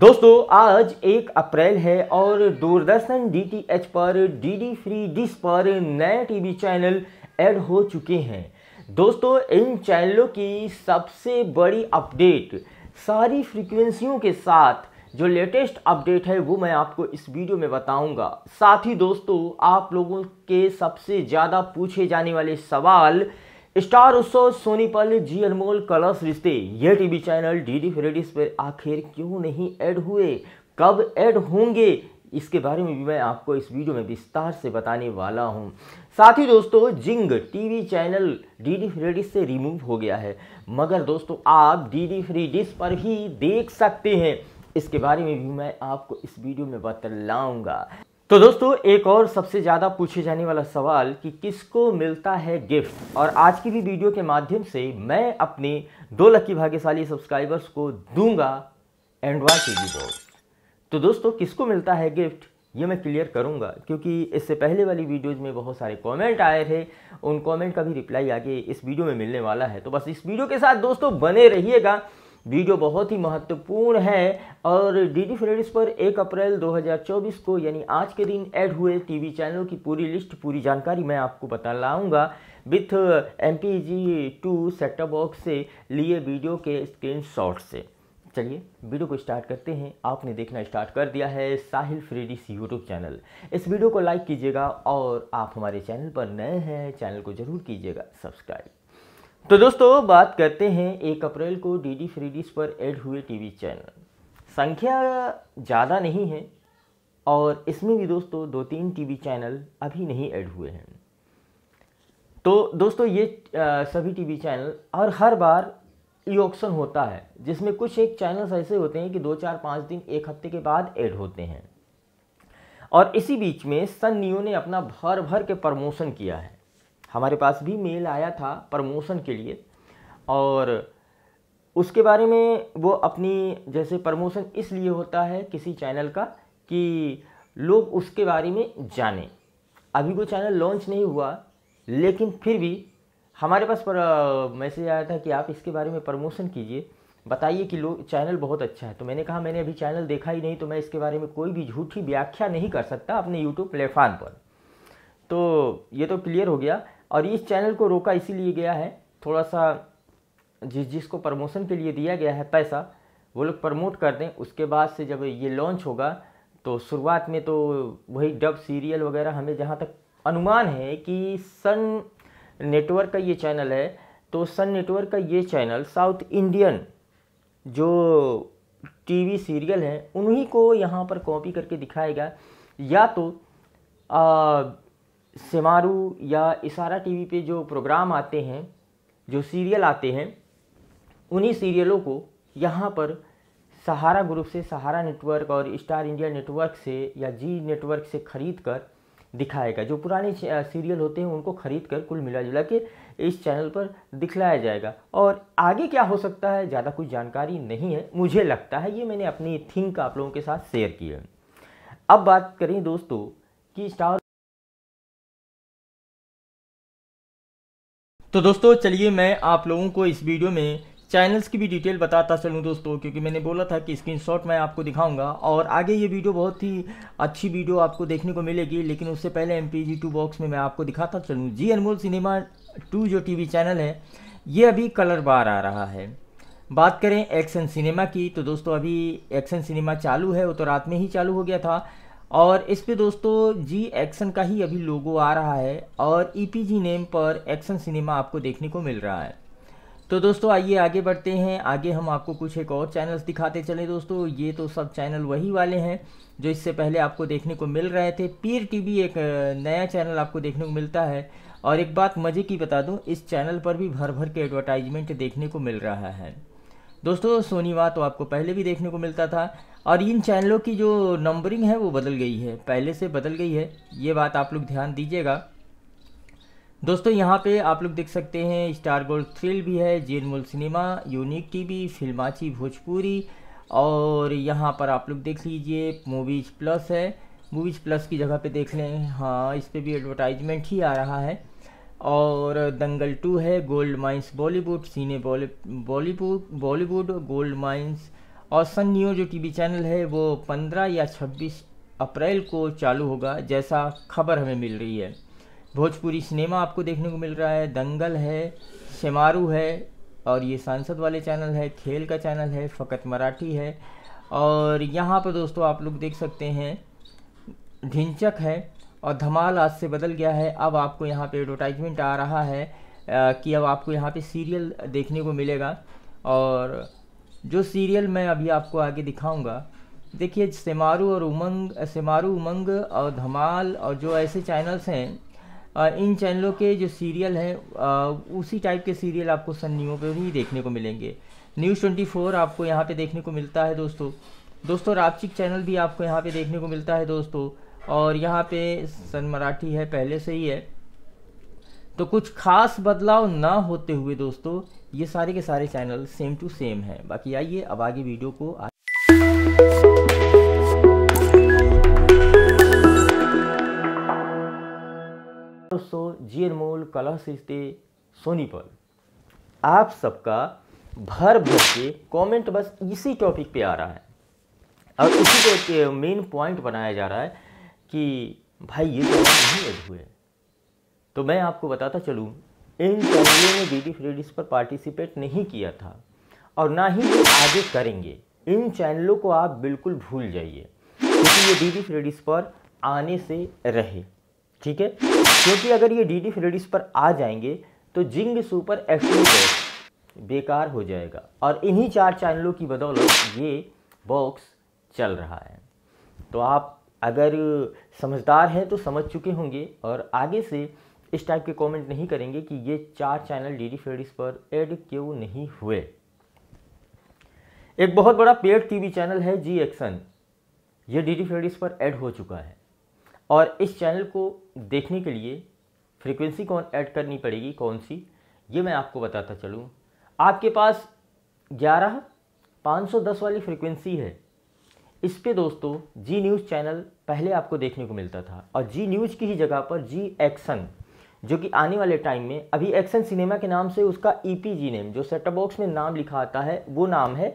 दोस्तों आज एक अप्रैल है और दूरदर्शन डीटीएच पर डीडी फ्री डिश पर नए टीवी चैनल ऐड हो चुके हैं दोस्तों इन चैनलों की सबसे बड़ी अपडेट सारी फ्रीक्वेंसियों के साथ जो लेटेस्ट अपडेट है वो मैं आपको इस वीडियो में बताऊंगा साथ ही दोस्तों आप लोगों के सबसे ज़्यादा पूछे जाने वाले सवाल स्टार उत्सव सोनी पल जी अनमोल कलश रिश्ते ये टीवी चैनल डीडी फ्रेडिस पर आखिर क्यों नहीं ऐड हुए कब ऐड होंगे इसके बारे में भी मैं आपको इस वीडियो में विस्तार से बताने वाला हूं। साथ ही दोस्तों Zing TV channel DD free dish से रिमूव हो गया है मगर दोस्तों आप डीडी फ्री डिश पर ही देख सकते हैं इसके बारे में भी मैं आपको इस वीडियो में बतलाऊंगा तो दोस्तों एक और सबसे ज़्यादा पूछे जाने वाला सवाल कि किसको मिलता है गिफ्ट और आज की भी वीडियो के माध्यम से मैं अपने दो लकी भाग्यशाली सब्सक्राइबर्स को दूंगा एंडवा टी वी बोर्ड तो दोस्तों किसको मिलता है गिफ्ट ये मैं क्लियर करूंगा क्योंकि इससे पहले वाली वीडियोज में बहुत सारे कमेंट आए थे उन कमेंट का भी रिप्लाई आगे इस वीडियो में मिलने वाला है तो बस इस वीडियो के साथ दोस्तों बने रहिएगा वीडियो बहुत ही महत्वपूर्ण है और डीडी फ्रेंड्स पर 1 अप्रैल 2024 को यानी आज के दिन ऐड हुए टीवी चैनलों की पूरी लिस्ट पूरी जानकारी मैं आपको बता लाऊंगा with M P G two setup box से लिए वीडियो के स्क्रीन से चलिए वीडियो को स्टार्ट करते हैं आपने देखना स्टार्ट कर दिया है साहिल फ्रीडिस यूट्यूब चैनल इस वीडियो को लाइक कीजिएगा और आप हमारे चैनल पर नए हैं चैनल को ज़रूर कीजिएगा सब्सक्राइब तो दोस्तों बात करते हैं एक अप्रैल को डी डी फ्री डिश पर ऐड हुए टीवी चैनल संख्या ज़्यादा नहीं है और इसमें भी दोस्तों दो तीन टीवी चैनल अभी नहीं ऐड हुए हैं तो दोस्तों ये सभी सभी टीवी चैनल और हर बार ई ऑप्शन होता है जिसमें कुछ एक चैनल्स ऐसे होते हैं कि दो चार पाँच दिन एक हफ्ते के बाद ऐड होते हैं और इसी बीच में सन नियो ने अपना भर भर के प्रमोशन किया है हमारे पास भी मेल आया था प्रमोशन के लिए और उसके बारे में वो अपनी जैसे प्रमोशन इसलिए होता है किसी चैनल का कि लोग उसके बारे में जानें अभी वो चैनल लॉन्च नहीं हुआ लेकिन फिर भी हमारे पास पर मैसेज आया था कि आप इसके बारे में प्रमोशन कीजिए बताइए कि लोग चैनल बहुत अच्छा है तो मैंने कहा मैंने अभी चैनल देखा ही नहीं तो मैं इसके बारे में कोई भी झूठी व्याख्या नहीं कर सकता अपने यूट्यूब प्लेटफार्म पर तो ये तो क्लियर हो गया और इस चैनल को रोका इसीलिए गया है थोड़ा सा जिस जिसको प्रमोशन के लिए दिया गया है पैसा वो लोग प्रमोट कर दें उसके बाद से जब ये लॉन्च होगा तो शुरुआत में तो वही डब सीरियल वगैरह हमें जहाँ तक अनुमान है कि सन नेटवर्क का ये चैनल है तो सन नेटवर्क का ये चैनल साउथ इंडियन जो टीवी सीरियल हैं उन्हीं को यहाँ पर कॉपी करके दिखाएगा या तो आ, सिमारू या इशारा टीवी पे जो प्रोग्राम आते हैं जो सीरियल आते हैं उन्हीं सीरियलों को यहाँ पर सहारा ग्रुप से सहारा नेटवर्क और स्टार इंडिया नेटवर्क से या जी नेटवर्क से ख़रीद कर दिखाएगा जो पुराने सीरियल होते हैं उनको खरीद कर कुल मिला जुला के इस चैनल पर दिखलाया जाएगा और आगे क्या हो सकता है ज़्यादा कुछ जानकारी नहीं है मुझे लगता है ये मैंने अपनी थिंक आप लोगों के साथ शेयर की है अब बात करें दोस्तों कि स्टार तो दोस्तों चलिए मैं आप लोगों को इस वीडियो में चैनल्स की भी डिटेल बताता चलूँ दोस्तों क्योंकि मैंने बोला था कि स्क्रीनशॉट मैं आपको दिखाऊंगा और आगे ये वीडियो बहुत ही अच्छी वीडियो आपको देखने को मिलेगी लेकिन उससे पहले एम पी टू बॉक्स में मैं आपको दिखाता चलूँ जी अनमोल सिनेमा टू जो टी चैनल है ये अभी कलर बार आ रहा है बात करें एक्शन सिनेमा की तो दोस्तों अभी एक्शन सिनेमा चालू है वो तो रात में ही चालू हो गया था और इस पे दोस्तों जी एक्शन का ही अभी लोगो आ रहा है और ईपीजी e नेम पर एक्शन सिनेमा आपको देखने को मिल रहा है तो दोस्तों आइए आगे बढ़ते हैं आगे हम आपको कुछ एक और चैनल्स दिखाते चले दोस्तों ये तो सब चैनल वही वाले हैं जो इससे पहले आपको देखने को मिल रहे थे पीर टीवी एक नया चैनल आपको देखने को मिलता है और एक बात मज़े की बता दूं इस चैनल पर भी भर भर के एडवर्टाइजमेंट देखने को मिल रहा है दोस्तों सोनीवा तो आपको पहले भी देखने को मिलता था और इन चैनलों की जो नंबरिंग है वो बदल गई है पहले से बदल गई है ये बात आप लोग ध्यान दीजिएगा दोस्तों यहाँ पे आप लोग देख सकते हैं स्टार गोल्ड थ्रिल भी है जेनमुल cinema unique TV Filamchi Bhojpuri और यहाँ पर आप लोग देख लीजिए मूवीज़ प्लस है मूवीज़ प्लस की जगह पे देख लें हाँ इस पर भी एडवर्टाइजमेंट ही आ रहा है और दंगल टू है gold mines Bollywood cine Bollywood Bollywood gold mines और सन न्यू जो टीवी चैनल है वो 15 या 26 अप्रैल को चालू होगा जैसा खबर हमें मिल रही है भोजपुरी सिनेमा आपको देखने को मिल रहा है दंगल है शेमारू है और ये सांसद वाले चैनल है खेल का चैनल है फ़कत मराठी है और यहाँ पर दोस्तों आप लोग देख सकते हैं ढिंचक है और धमाल आज से बदल गया है अब आपको यहाँ पे एडवर्टाइजमेंट आ रहा है आ, कि अब आपको यहाँ पे सीरियल देखने को मिलेगा और जो सीरियल मैं अभी आपको आगे दिखाऊंगा देखिए सेमारू और उमंग सेमारू उमंग और धमाल और जो ऐसे चैनल्स हैं इन चैनलों के जो सीरियल हैं उसी टाइप के सीरियल आपको सन न्यू पर भी देखने को मिलेंगे न्यूज़ ट्वेंटी फोर आपको यहाँ पे देखने को मिलता है दोस्तों दोस्तों रापचिक चैनल भी आपको यहाँ पे देखने को मिलता है दोस्तों और यहाँ पे सन मराठी है पहले से ही है तो कुछ खास बदलाव ना होते हुए दोस्तों ये सारे के सारे चैनल सेम टू सेम हैं बाकी आइए अब आगे वीडियो को आ... दोस्तों जी अनमोल कला सिस्ते सोनीपल आप सबका भर भर के कमेंट बस इसी टॉपिक पे आ रहा है और इसी को मेन पॉइंट बनाया जा रहा है कि भाई ये तो जवाब नहीं अधूरे तो मैं आपको बताता चलूँ इन चैनलों ने डी फ्रीडीज पर पार्टिसिपेट नहीं किया था और ना ही वो आगे करेंगे इन चैनलों को आप बिल्कुल भूल जाइए क्योंकि ये डी फ्रेडिस पर आने से रहे ठीक है क्योंकि अगर ये डी फ्रेडिस पर आ जाएंगे तो जिंग सुपर एक्सप्रेस बेकार हो जाएगा और इन्हीं चार चैनलों की बदौलत ये बॉक्स चल रहा है तो आप अगर समझदार हैं तो समझ चुके होंगे और आगे से इस टाइप के कमेंट नहीं करेंगे कि ये चार चैनल डी डी पर ऐड क्यों नहीं हुए एक बहुत बड़ा पेड टीवी चैनल है जी एक्शन ये डी डी पर ऐड हो चुका है और इस चैनल को देखने के लिए फ्रीक्वेंसी कौन ऐड करनी पड़ेगी कौन सी ये मैं आपको बताता चलूँ आपके पास ग्यारह पाँच सौ दस वाली फ्रीक्वेंसी है इस पर दोस्तों जी न्यूज़ चैनल पहले आपको देखने को मिलता था और जी न्यूज़ की ही जगह पर जी एक्शन जो कि आने वाले टाइम में अभी एक्शन सिनेमा के नाम से उसका ई पी जी नेम जो सेटअप बॉक्स में नाम लिखा आता है वो नाम है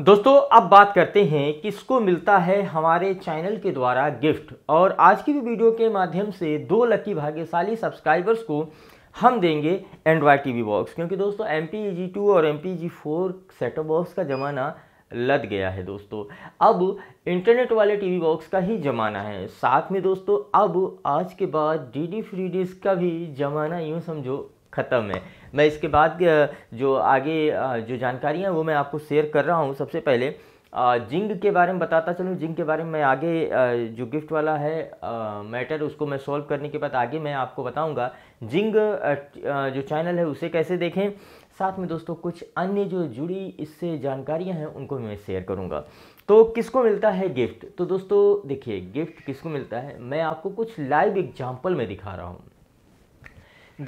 दोस्तों अब बात करते हैं किसको मिलता है हमारे चैनल के द्वारा गिफ्ट और आज की भी वीडियो के माध्यम से दो लकी भाग्यशाली सब्सक्राइबर्स को हम देंगे एंड्रॉयड वी बॉक्स क्योंकि दोस्तों एम पी जी टू और M P G four setup box का ज़माना लद गया है दोस्तों अब इंटरनेट वाले टीवी बॉक्स का ही ज़माना है साथ में दोस्तों अब आज के बाद डीडी फ्री डिश का भी ज़माना यूँ समझो ख़त्म है मैं इसके बाद जो आगे जो जानकारियाँ वो मैं आपको शेयर कर रहा हूँ सबसे पहले जिंग के बारे में बताता चलूँ जिंग के बारे में मैं आगे जो गिफ्ट वाला है मैटर उसको मैं सॉल्व करने के बाद आगे मैं आपको बताऊँगा जिंग जो चैनल है उसे कैसे देखें साथ में दोस्तों कुछ अन्य जो जुड़ी इससे जानकारियां हैं उनको मैं शेयर करूंगा तो किसको मिलता है गिफ्ट तो दोस्तों देखिए गिफ्ट किसको मिलता है मैं आपको कुछ लाइव एग्जाम्पल में दिखा रहा हूँ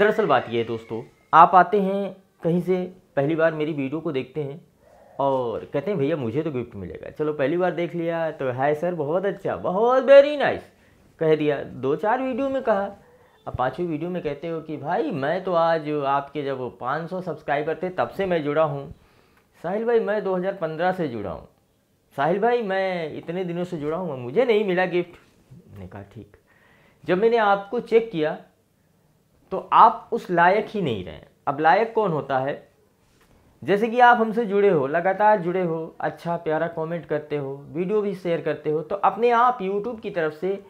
दरअसल बात यह है दोस्तों आप आते हैं कहीं से पहली बार मेरी वीडियो को देखते हैं और कहते हैं भैया मुझे तो गिफ्ट मिलेगा चलो पहली बार देख लिया तो हाय सर बहुत अच्छा बहुत वेरी नाइस कह दिया दो चार वीडियो में कहा अब पाँचवीं वीडियो में कहते हो कि भाई मैं तो आज आपके जब 500 सब्सक्राइबर थे तब से मैं जुड़ा हूँ साहिल भाई मैं 2015 से जुड़ा हूँ साहिल भाई मैं इतने दिनों से जुड़ा हूँ मुझे नहीं मिला गिफ्ट मैंने कहा ठीक जब मैंने आपको चेक किया तो आप उस लायक ही नहीं रहे अब लायक कौन होता है जैसे कि आप हमसे जुड़े हो लगातार जुड़े हो अच्छा प्यारा कमेंट करते हो वीडियो भी शेयर करते हो तो अपने आप यूट्यूब की तरफ से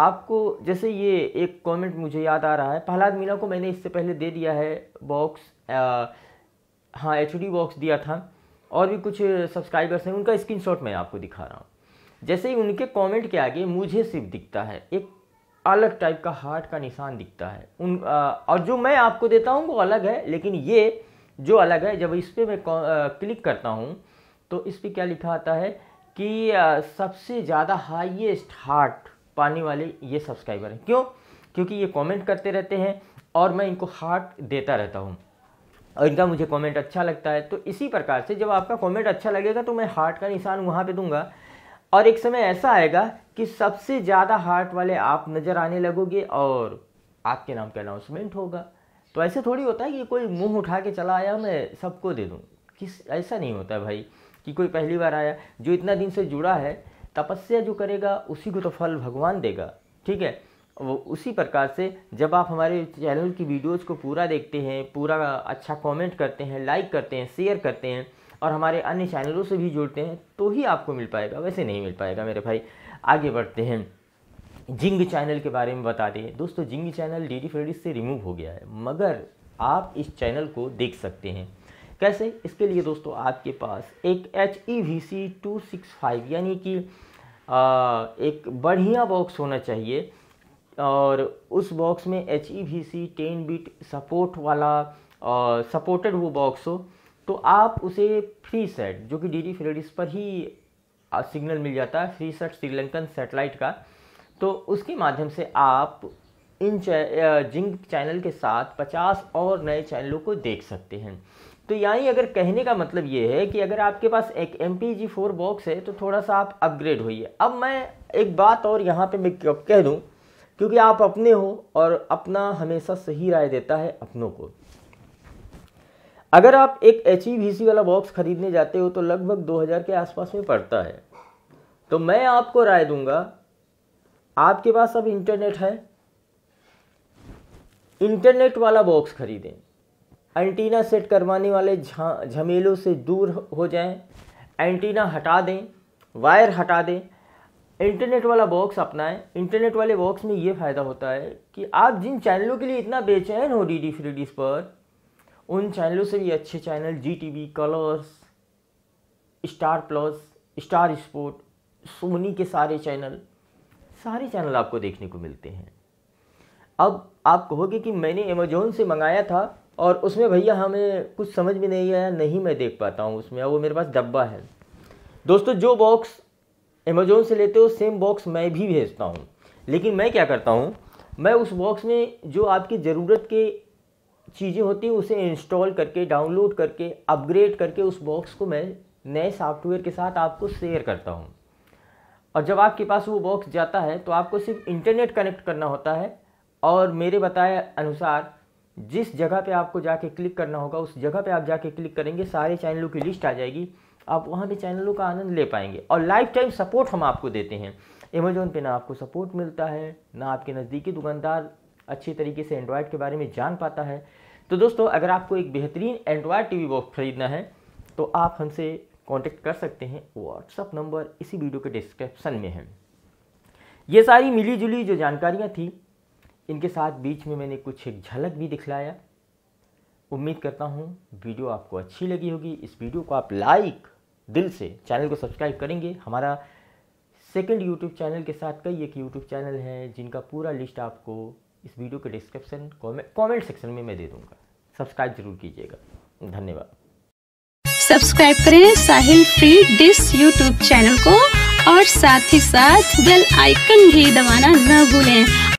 आपको जैसे ये एक कमेंट मुझे याद आ रहा है प्रहलाद मीना को मैंने इससे पहले दे दिया है बॉक्स हाँ एच बॉक्स दिया था और भी कुछ सब्सक्राइबर्स हैं उनका स्क्रीन मैं आपको दिखा रहा हूँ जैसे ही उनके कमेंट के आगे मुझे सिर्फ दिखता है एक अलग टाइप का हार्ट का निशान दिखता है उन आ, और जो मैं आपको देता हूँ वो अलग है लेकिन ये जो अलग है जब इस पर मैं आ, क्लिक करता हूँ तो इस पर क्या लिखा आता है कि आ, सबसे ज़्यादा हाईएस्ट हार्ट पाने वाले ये सब्सक्राइबर हैं क्यों क्योंकि ये कमेंट करते रहते हैं और मैं इनको हार्ट देता रहता हूँ और इनका मुझे कमेंट अच्छा लगता है तो इसी प्रकार से जब आपका कमेंट अच्छा लगेगा तो मैं हार्ट का निशान वहाँ पे दूंगा और एक समय ऐसा आएगा कि सबसे ज़्यादा हार्ट वाले आप नज़र आने लगोगे और आपके नाम का अनाउंसमेंट होगा तो ऐसे थोड़ी होता है कि कोई मुंह उठा के चला आया मैं सबको दे दूँ किस ऐसा नहीं होता भाई कि कोई पहली बार आया जो इतना दिन से जुड़ा है तपस्या जो करेगा उसी को तो फल भगवान देगा ठीक है वो उसी प्रकार से जब आप हमारे चैनल की वीडियोस को पूरा देखते हैं पूरा अच्छा कमेंट करते हैं लाइक करते हैं शेयर करते हैं और हमारे अन्य चैनलों से भी जुड़ते हैं तो ही आपको मिल पाएगा वैसे नहीं मिल पाएगा मेरे भाई आगे बढ़ते हैं जिंग चैनल के बारे में बता दें दोस्तों जिंग चैनल डी डी से रिमूव हो गया है मगर आप इस चैनल को देख सकते हैं कैसे इसके लिए दोस्तों आपके पास एक H E V C two six five यानी कि एक बढ़िया बॉक्स होना चाहिए और उस बॉक्स में H E V C ten bit support वाला सपोर्टेड वो बॉक्स हो तो आप उसे फ्री सेट जो कि डी डी फ्रेडिस पर ही सिग्नल मिल जाता है फ्री सेट श्रीलंकन सेटेलाइट का तो उसके माध्यम से आप इन चै, जिंक चैनल के साथ 50 और नए चैनलों को देख सकते हैं तो यानी अगर कहने का मतलब ये है कि अगर आपके पास एक M P G four box है तो थोड़ा सा आप अपग्रेड होइए अब मैं एक बात और यहाँ पे मैं कह दूँ क्योंकि आप अपने हो और अपना हमेशा सही राय देता है अपनों को अगर आप एक एच ई e वाला बॉक्स ख़रीदने जाते हो तो लगभग 2000 के आसपास में पड़ता है तो मैं आपको राय दूंगा आपके पास अब इंटरनेट है इंटरनेट वाला बॉक्स खरीदें एंटीना सेट करवाने वाले झमेलों से दूर हो जाएं एंटीना हटा दें वायर हटा दें इंटरनेट वाला बॉक्स अपनाएं इंटरनेट वाले बॉक्स में ये फ़ायदा होता है कि आप जिन चैनलों के लिए इतना बेचैन हो डी डी फ्री डीज पर उन चैनलों से भी अच्छे channel Zee T V Colors Star Plus Star Sport Sony के सारे चैनल सारे चैनल आपको देखने को मिलते हैं अब आप कहोगे कि मैंने अमेजोन से मंगाया था और उसमें भैया हमें कुछ समझ में नहीं आया नहीं मैं देख पाता हूँ उसमें वो मेरे पास डब्बा है दोस्तों जो बॉक्स अमेजोन से लेते हो सेम बॉक्स मैं भी भेजता हूँ लेकिन मैं क्या करता हूँ मैं उस बॉक्स में जो आपकी ज़रूरत के चीज़ें होती हैं उसे इंस्टॉल करके डाउनलोड करके अपग्रेड करके उस बॉक्स को मैं नए सॉफ्टवेयर के साथ आपको शेयर करता हूँ और जब आपके पास वो बॉक्स जाता है तो आपको सिर्फ इंटरनेट कनेक्ट करना होता है और मेरे बताए अनुसार जिस जगह पे आपको जाके क्लिक करना होगा उस जगह पे आप जाके क्लिक करेंगे सारे चैनलों की लिस्ट आ जाएगी आप वहाँ भी चैनलों का आनंद ले पाएंगे और लाइफ टाइम सपोर्ट हम आपको देते हैं अमेजोन पे ना आपको सपोर्ट मिलता है ना आपके नज़दीकी दुकानदार अच्छे तरीके से एंड्रॉयड के बारे में जान पाता है तो दोस्तों अगर आपको एक बेहतरीन एंड्रॉयड टी बॉक्स ख़रीदना है तो आप हमसे कॉन्टेक्ट कर सकते हैं व्हाट्सअप नंबर इसी वीडियो के डिस्क्रिप्सन में है ये सारी मिली जुली जो जानकारियाँ थी इनके साथ बीच में मैंने कुछ एक झलक भी दिखलाया उम्मीद करता हूँ वीडियो आपको अच्छी लगी होगी इस वीडियो को आप लाइक दिल से चैनल को सब्सक्राइब करेंगे हमारा सेकंड यूट्यूब चैनल के साथ कई एक यूट्यूब चैनल है जिनका पूरा लिस्ट आपको इस वीडियो के डिस्क्रिप्शन कमेंट सेक्शन में मैं दे दूंगा सब्सक्राइब जरूर कीजिएगा धन्यवाद सब्सक्राइब करें Sahil free dish YouTube channel को और साथ ही साथ बेल आइकन भी दबाना न भूलें